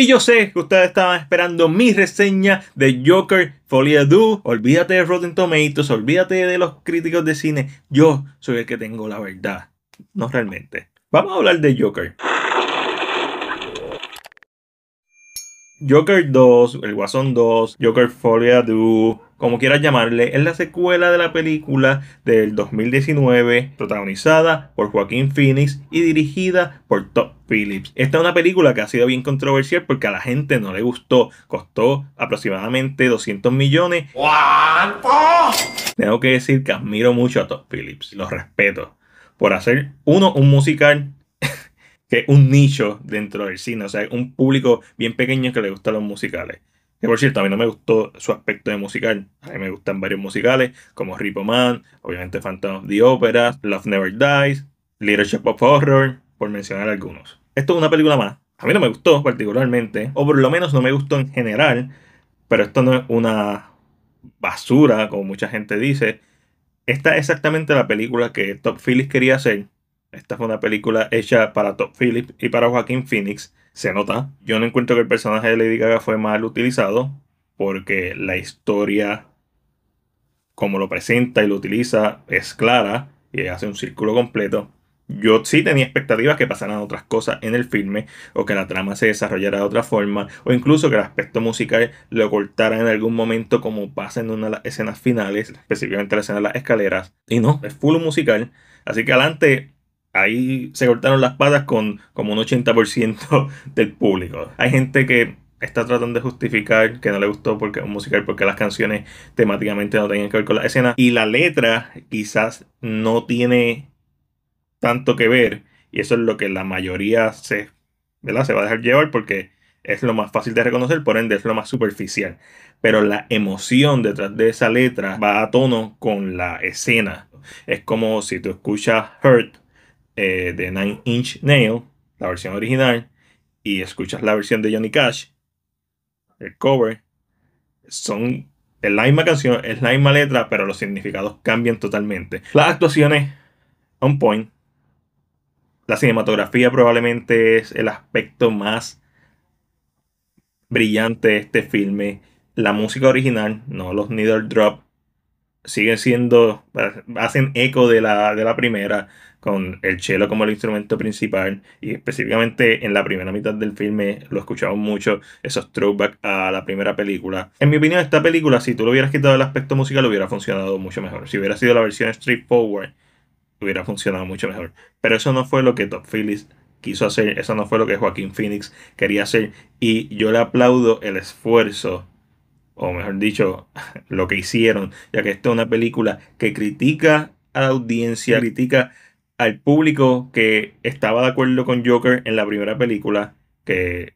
Y yo sé que ustedes estaban esperando mi reseña de Joker Folia Do. Olvídate de Rotten Tomatoes, olvídate de los críticos de cine. Yo soy el que tengo la verdad. No realmente. Vamos a hablar de Joker. Joker 2, El Guasón 2, Joker Folia Do, como quieras llamarle, es la secuela de la película del 2019, protagonizada por Joaquín Phoenix y dirigida por Top Phillips. Esta es una película que ha sido bien controversial porque a la gente no le gustó. Costó aproximadamente 200 millones. Tengo que decir que admiro mucho a Top Phillips, los respeto, por hacer uno un musical que es un nicho dentro del cine, o sea, un público bien pequeño que le gusta los musicales. Y por cierto, a mí no me gustó su aspecto de musical. A mí me gustan varios musicales, como ripo Man, obviamente Phantom of the Opera, Love Never Dies, Leadership of Horror, por mencionar algunos. Esto es una película más. A mí no me gustó particularmente, o por lo menos no me gustó en general, pero esto no es una basura, como mucha gente dice. Esta es exactamente la película que Top Phillips quería hacer. Esta fue una película hecha para Top Phillips y para Joaquín Phoenix se nota. Yo no encuentro que el personaje de Lady Gaga fue mal utilizado porque la historia, como lo presenta y lo utiliza, es clara y hace un círculo completo. Yo sí tenía expectativas que pasaran otras cosas en el filme, o que la trama se desarrollara de otra forma, o incluso que el aspecto musical lo cortara en algún momento, como pasa en una de las escenas finales, específicamente la escena de las escaleras. Y no, es full musical. Así que adelante, ahí se cortaron las patas con como un 80% del público. Hay gente que está tratando de justificar que no le gustó porque un musical porque las canciones temáticamente no tenían que ver con la escena y la letra quizás no tiene tanto que ver y eso es lo que la mayoría se, ¿verdad? se va a dejar llevar porque es lo más fácil de reconocer, por ende es lo más superficial. Pero la emoción detrás de esa letra va a tono con la escena. Es como si tú escuchas Hurt eh, de Nine Inch Nail, la versión original, y escuchas la versión de Johnny Cash, el cover, son es la misma canción, es la misma letra, pero los significados cambian totalmente. Las actuaciones, on point. La cinematografía probablemente es el aspecto más brillante de este filme. La música original, no los needle drop, siguen siendo, hacen eco de la, de la primera con el cello como el instrumento principal y específicamente en la primera mitad del filme lo escuchamos mucho, esos throwbacks a la primera película. En mi opinión esta película si tú lo hubieras quitado el aspecto musical hubiera funcionado mucho mejor. Si hubiera sido la versión straightforward hubiera funcionado mucho mejor. Pero eso no fue lo que Top Phillips quiso hacer, eso no fue lo que Joaquín Phoenix quería hacer y yo le aplaudo el esfuerzo o mejor dicho, lo que hicieron, ya que esta es una película que critica a la audiencia, critica al público que estaba de acuerdo con Joker en la primera película, que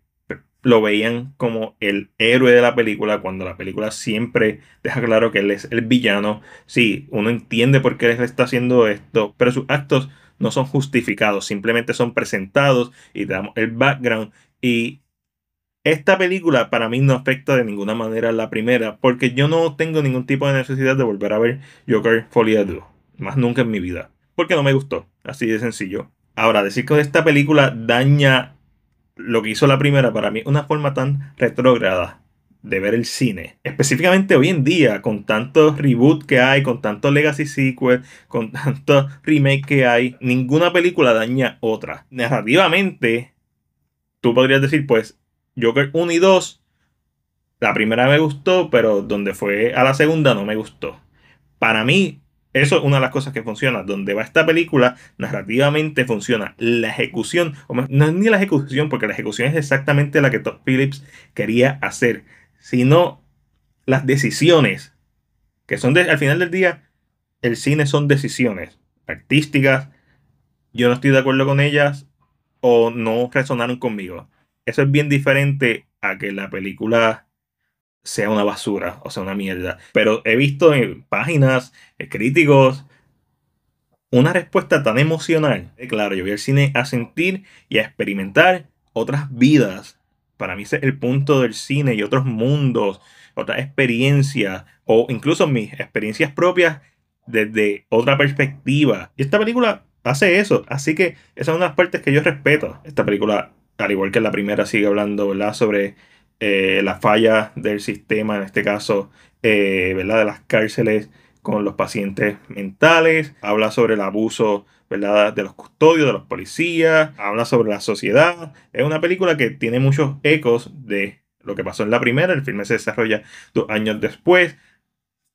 lo veían como el héroe de la película, cuando la película siempre deja claro que él es el villano. Sí, uno entiende por qué él está haciendo esto, pero sus actos no son justificados, simplemente son presentados y damos el background. Y esta película para mí no afecta de ninguna manera a la primera, porque yo no tengo ningún tipo de necesidad de volver a ver Joker Folia Más nunca en mi vida porque no me gustó. Así de sencillo. Ahora, decir que esta película daña lo que hizo la primera, para mí una forma tan retrógrada de ver el cine. Específicamente hoy en día, con tantos reboot que hay, con tantos legacy sequel, con tantos remake que hay, ninguna película daña otra. Narrativamente, tú podrías decir, pues, Joker 1 y 2, la primera me gustó, pero donde fue a la segunda no me gustó. Para mí, eso es una de las cosas que funciona. Donde va esta película, narrativamente funciona. La ejecución, no es ni la ejecución, porque la ejecución es exactamente la que Todd Phillips quería hacer, sino las decisiones, que son al final del día, el cine son decisiones artísticas. Yo no estoy de acuerdo con ellas o no resonaron conmigo. Eso es bien diferente a que la película sea una basura o sea una mierda. Pero he visto en páginas, eh, críticos, una respuesta tan emocional. Eh, claro, yo voy al cine a sentir y a experimentar otras vidas. Para mí ese es el punto del cine y otros mundos, otras experiencias o incluso mis experiencias propias desde otra perspectiva. Y esta película hace eso. Así que esas son unas partes que yo respeto. Esta película, al igual que la primera, sigue hablando ¿verdad? sobre eh, la falla del sistema, en este caso, eh, ¿verdad? De las cárceles con los pacientes mentales, habla sobre el abuso ¿verdad? de los custodios, de los policías, habla sobre la sociedad. Es una película que tiene muchos ecos de lo que pasó en la primera, el filme se desarrolla dos años después.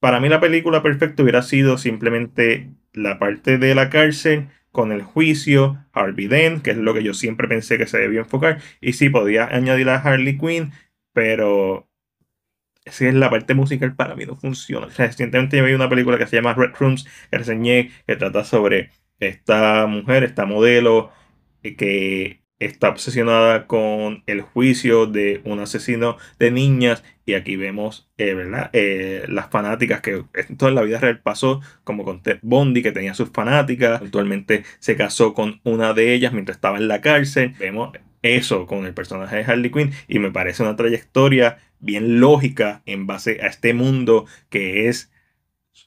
Para mí la película perfecta hubiera sido simplemente la parte de la cárcel con el juicio, Harvey Dent, que es lo que yo siempre pensé que se debía enfocar, y si podía añadir a Harley Quinn, pero si es la parte musical para mí no funciona. Recientemente yo vi una película que se llama Red Rooms, que reseñé, que trata sobre esta mujer, esta modelo, que está obsesionada con el juicio de un asesino de niñas y aquí vemos eh, ¿verdad? Eh, las fanáticas que en toda la vida real pasó como con Ted Bondi que tenía sus fanáticas actualmente se casó con una de ellas mientras estaba en la cárcel vemos eso con el personaje de Harley Quinn y me parece una trayectoria bien lógica en base a este mundo que es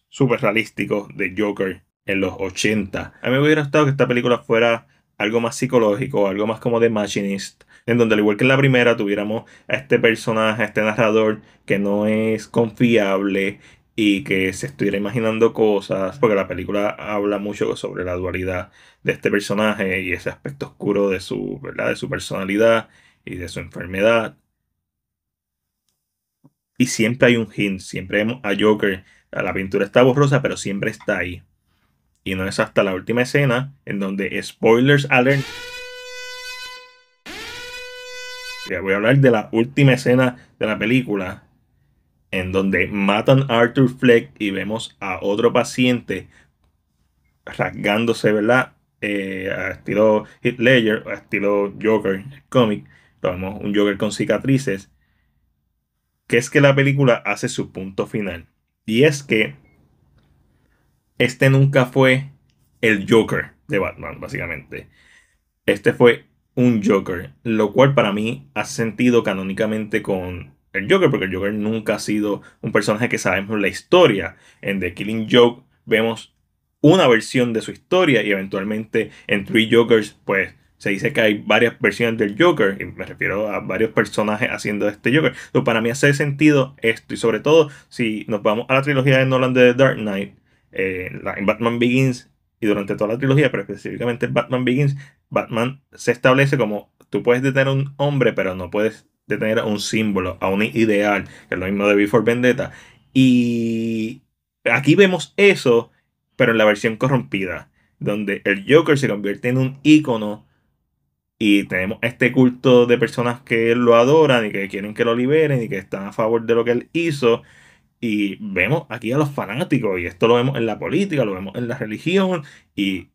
súper realístico de Joker en los 80. A mí me hubiera gustado que esta película fuera algo más psicológico, algo más como de Machinist, en donde al igual que en la primera tuviéramos a este personaje, a este narrador que no es confiable, y que se estuviera imaginando cosas, porque la película habla mucho sobre la dualidad de este personaje y ese aspecto oscuro de su, ¿verdad? de su personalidad y de su enfermedad. Y siempre hay un hint, siempre vemos a Joker, la pintura está borrosa, pero siempre está ahí. Y no es hasta la última escena en donde spoilers alert. Voy a hablar de la última escena de la película, en donde matan a Arthur Fleck y vemos a otro paciente rasgándose, ¿verdad? Eh, a estilo hit Ledger, a estilo Joker, Comic. cómic. Vemos un Joker con cicatrices. Que es que la película hace su punto final. Y es que este nunca fue el Joker de Batman, básicamente. Este fue un Joker, lo cual para mí ha sentido canónicamente con el Joker, porque el Joker nunca ha sido un personaje que sabemos la historia. En The Killing Joke vemos una versión de su historia y eventualmente en Three Jokers, pues se dice que hay varias versiones del Joker, y me refiero a varios personajes haciendo este Joker. pero para mí hace sentido esto, y sobre todo si nos vamos a la trilogía de Nolan de The Dark Knight, eh, en Batman Begins y durante toda la trilogía, pero específicamente Batman Begins, Batman se establece como tú puedes detener un hombre, pero no puedes de tener un símbolo, a un ideal, que es lo mismo de Before Vendetta. Y aquí vemos eso, pero en la versión corrompida, donde el Joker se convierte en un ícono y tenemos este culto de personas que lo adoran y que quieren que lo liberen y que están a favor de lo que él hizo. Y vemos aquí a los fanáticos, y esto lo vemos en la política, lo vemos en la religión, y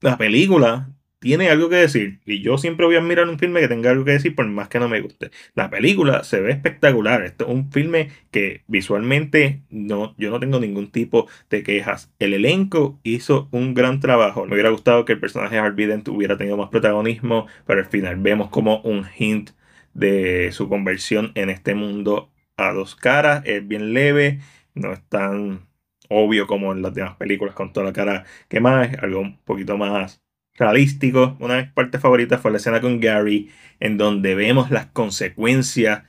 la película tiene algo que decir. Y yo siempre voy a admirar un filme que tenga algo que decir, por más que no me guste. La película se ve espectacular. Esto es un filme que visualmente no, yo no tengo ningún tipo de quejas. El elenco hizo un gran trabajo. Me hubiera gustado que el personaje de Harvey Dent hubiera tenido más protagonismo, pero al final vemos como un hint de su conversión en este mundo a dos caras. Es bien leve, no es tan obvio como en las demás películas con toda la cara que más, algo un poquito más realístico. Una de mis partes favoritas fue la escena con Gary, en donde vemos las consecuencias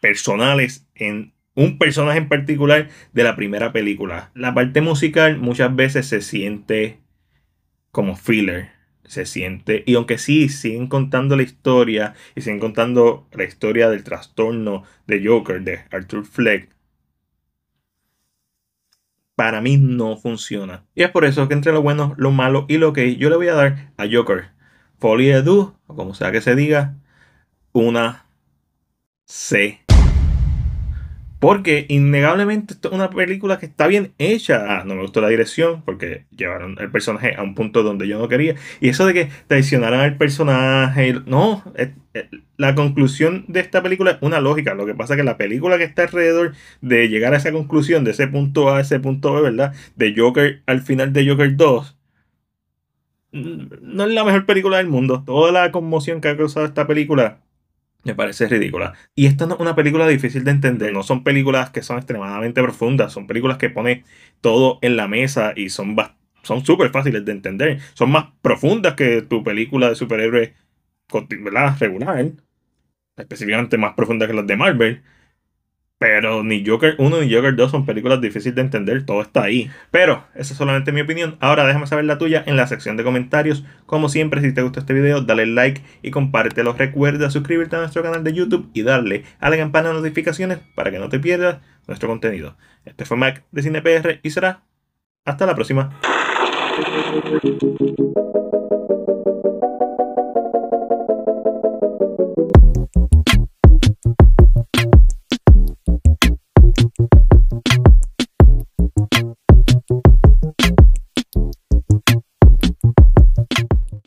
personales en un personaje en particular de la primera película. La parte musical muchas veces se siente como filler. Se siente, y aunque sí, siguen contando la historia y siguen contando la historia del trastorno de Joker, de Arthur Fleck, para mí no funciona. Y es por eso que entre lo bueno, lo malo y lo que yo le voy a dar a Joker, Folie o como sea que se diga, una C porque innegablemente es una película que está bien hecha. Ah, no me gustó la dirección porque llevaron el personaje a un punto donde yo no quería. Y eso de que traicionaran al personaje. No, la conclusión de esta película es una lógica. Lo que pasa es que la película que está alrededor de llegar a esa conclusión, de ese punto A a ese punto B, ¿verdad? De Joker al final de Joker 2, no es la mejor película del mundo. Toda la conmoción que ha causado esta película me parece ridícula. Y esta no es una película difícil de entender, no son películas que son extremadamente profundas, son películas que pone todo en la mesa y son son súper fáciles de entender, son más profundas que tu película de superhéroes regular, específicamente más profundas que las de Marvel, pero ni Joker 1 ni Joker 2 son películas difíciles de entender, todo está ahí. Pero esa es solamente mi opinión. Ahora déjame saber la tuya en la sección de comentarios. Como siempre, si te gustó este video, dale like y compártelo. Recuerda suscribirte a nuestro canal de YouTube y darle a la campana de notificaciones para que no te pierdas nuestro contenido. Este fue Mac de CinePR y será hasta la próxima.